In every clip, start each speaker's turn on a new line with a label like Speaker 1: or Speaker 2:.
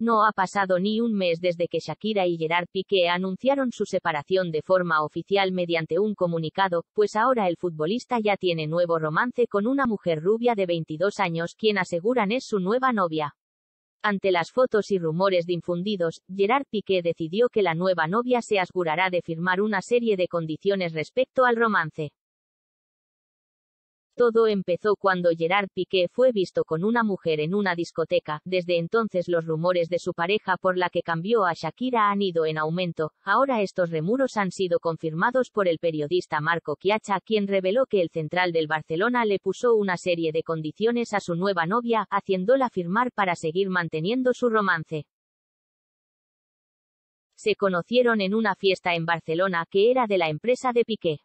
Speaker 1: No ha pasado ni un mes desde que Shakira y Gerard Piqué anunciaron su separación de forma oficial mediante un comunicado, pues ahora el futbolista ya tiene nuevo romance con una mujer rubia de 22 años quien aseguran es su nueva novia. Ante las fotos y rumores difundidos, Gerard Piqué decidió que la nueva novia se asegurará de firmar una serie de condiciones respecto al romance. Todo empezó cuando Gerard Piqué fue visto con una mujer en una discoteca, desde entonces los rumores de su pareja por la que cambió a Shakira han ido en aumento, ahora estos remuros han sido confirmados por el periodista Marco Chiacha quien reveló que el central del Barcelona le puso una serie de condiciones a su nueva novia, haciéndola firmar para seguir manteniendo su romance se conocieron en una fiesta en Barcelona que era de la empresa de Piqué.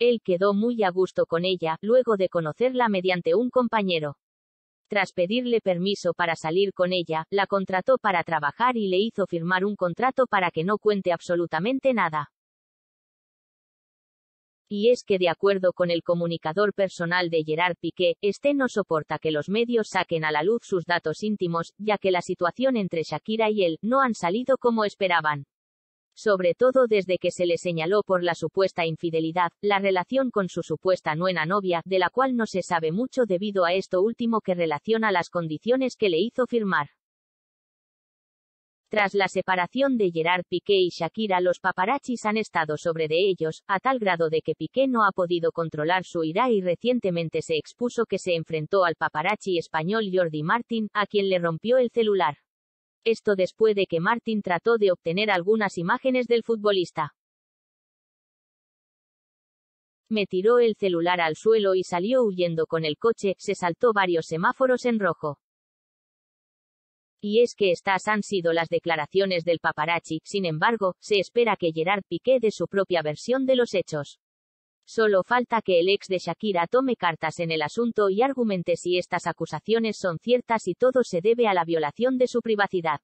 Speaker 1: Él quedó muy a gusto con ella, luego de conocerla mediante un compañero. Tras pedirle permiso para salir con ella, la contrató para trabajar y le hizo firmar un contrato para que no cuente absolutamente nada. Y es que de acuerdo con el comunicador personal de Gerard Piqué, este no soporta que los medios saquen a la luz sus datos íntimos, ya que la situación entre Shakira y él, no han salido como esperaban sobre todo desde que se le señaló por la supuesta infidelidad, la relación con su supuesta nueva novia, de la cual no se sabe mucho debido a esto último que relaciona las condiciones que le hizo firmar. Tras la separación de Gerard Piqué y Shakira, los paparachis han estado sobre de ellos, a tal grado de que Piqué no ha podido controlar su ira y recientemente se expuso que se enfrentó al paparachi español Jordi Martin, a quien le rompió el celular esto después de que Martin trató de obtener algunas imágenes del futbolista. Me tiró el celular al suelo y salió huyendo con el coche, se saltó varios semáforos en rojo. Y es que estas han sido las declaraciones del paparazzi, sin embargo, se espera que Gerard Piqué dé su propia versión de los hechos. Solo falta que el ex de Shakira tome cartas en el asunto y argumente si estas acusaciones son ciertas y todo se debe a la violación de su privacidad.